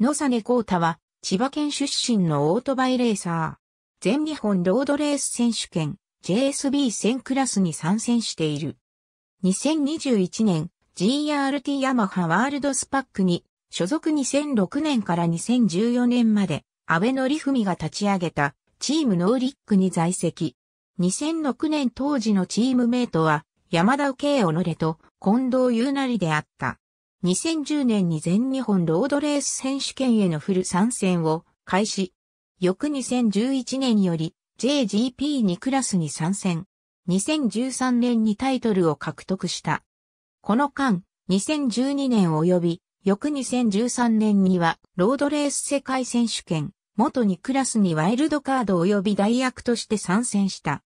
野根幸太は、千葉県出身のオートバイレーサー。全日本ロードレース選手権 JSB1000 クラスに参戦している。2021年 GRT ヤマハワールドスパックに所属2006年から2014年まで安倍則文が立ち上げたチームノーリックに在籍。2006年当時のチームメイトは山田の己と近藤優成であった。2010年に全日本ロードレース選手権へのフル参戦を開始。翌2011年より JGP2 クラスに参戦。2013年にタイトルを獲得した。この間、2012年及び、翌2013年には、ロードレース世界選手権、元2クラスにワイルドカード及び代役として参戦した。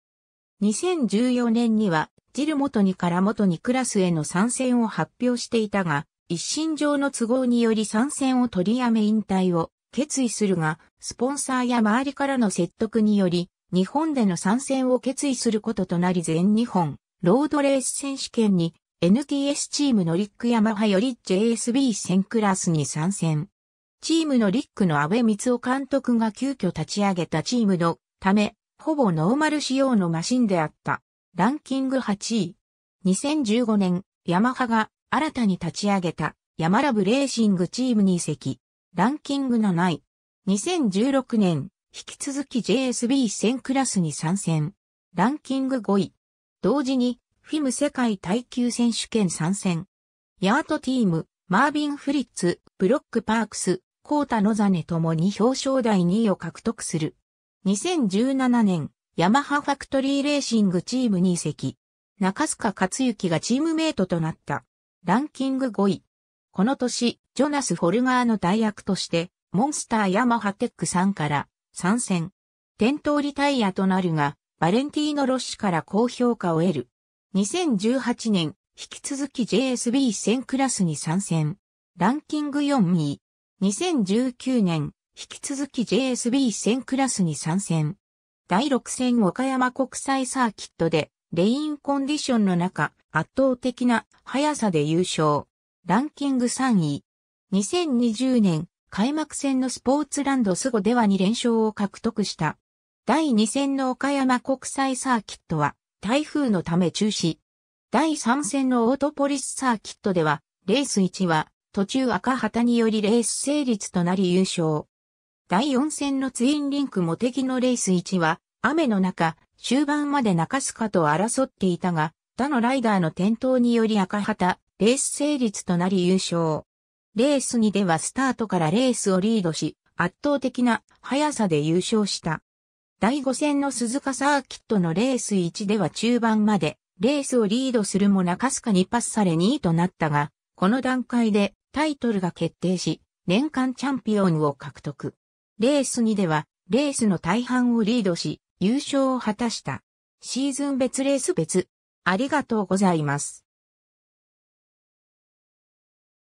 2014年には、ジル元2から元2クラスへの参戦を発表していたが、一身上の都合により参戦を取りやめ引退を決意するが、スポンサーや周りからの説得により、日本での参戦を決意することとなり全日本ロードレース選手権に NTS チームのリックヤマハより JSB 戦クラスに参戦。チームのリックの安倍光雄監督が急遽立ち上げたチームのため、ほぼノーマル仕様のマシンであった。ランキング8位。2015年、ヤマハが新たに立ち上げたヤマラブレーシングチームに移籍。ランキング7位。2016年、引き続き JSB1000 クラスに参戦。ランキング5位。同時に、フィム世界耐久選手権参戦。ヤートティーム、マービン・フリッツ、ブロック・パークス、コータ・ノザネともに表彰台2位を獲得する。2017年、ヤマハファクトリーレーシングチームに移籍。中須賀克幸がチームメイトとなった。ランキング5位。この年、ジョナス・フォルガーの代役として、モンスターヤマハテックさんから参戦。店頭リタイアとなるが、バレンティーノ・ロッシから高評価を得る。2018年、引き続き JSB 1000クラスに参戦。ランキング4位。2019年、引き続き JSB 1000クラスに参戦。第6戦岡山国際サーキットでレインコンディションの中、圧倒的な速さで優勝。ランキング3位。2020年、開幕戦のスポーツランドスゴでは2連勝を獲得した。第2戦の岡山国際サーキットは、台風のため中止。第3戦のオートポリスサーキットでは、レース1は、途中赤旗によりレース成立となり優勝。第4戦のツインリンクモテギのレース1は、雨の中、終盤まで中須賀と争っていたが、他のライダーの転倒により赤旗、レース成立となり優勝。レース2ではスタートからレースをリードし、圧倒的な速さで優勝した。第5戦の鈴鹿サーキットのレース1では中盤まで、レースをリードするも中須賀にパスされ2位となったが、この段階でタイトルが決定し、年間チャンピオンを獲得。レース2では、レースの大半をリードし、優勝を果たした。シーズン別レース別。ありがとうございます。